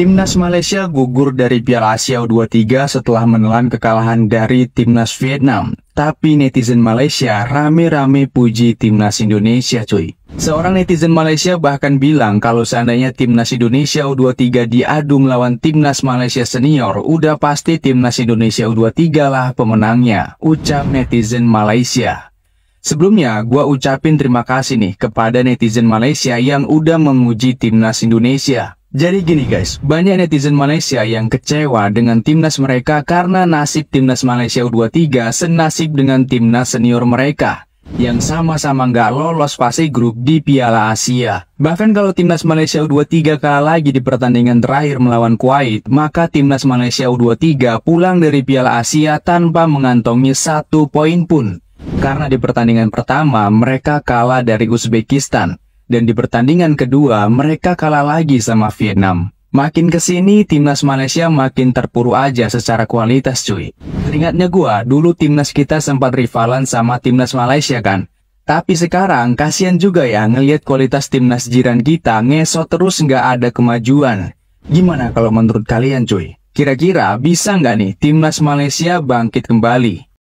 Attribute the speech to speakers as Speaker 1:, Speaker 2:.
Speaker 1: Timnas Malaysia gugur dari Piala Asia U23 setelah menelan kekalahan dari Timnas Vietnam. Tapi netizen Malaysia rame-rame puji Timnas Indonesia cuy. Seorang netizen Malaysia bahkan bilang kalau seandainya Timnas Indonesia U23 diadu melawan Timnas Malaysia Senior, udah pasti Timnas Indonesia U23 lah pemenangnya, ucap netizen Malaysia. Sebelumnya, gua ucapin terima kasih nih kepada netizen Malaysia yang udah menguji timnas Indonesia. Jadi gini guys, banyak netizen Malaysia yang kecewa dengan timnas mereka karena nasib timnas Malaysia U23 senasib dengan timnas senior mereka yang sama-sama nggak lolos fase grup di Piala Asia. Bahkan kalau timnas Malaysia U23 kalah lagi di pertandingan terakhir melawan Kuwait, maka timnas Malaysia U23 pulang dari Piala Asia tanpa mengantongi satu poin pun. Karena di pertandingan pertama mereka kalah dari Uzbekistan dan di pertandingan kedua mereka kalah lagi sama Vietnam. Makin kesini timnas Malaysia makin terpuruk aja secara kualitas cuy. Ingatnya gua dulu timnas kita sempat rivalan sama timnas Malaysia kan. Tapi sekarang kasihan juga ya ngelihat kualitas timnas jiran kita ngesot terus nggak ada kemajuan. Gimana kalau menurut kalian cuy? Kira-kira bisa nggak nih timnas Malaysia bangkit kembali?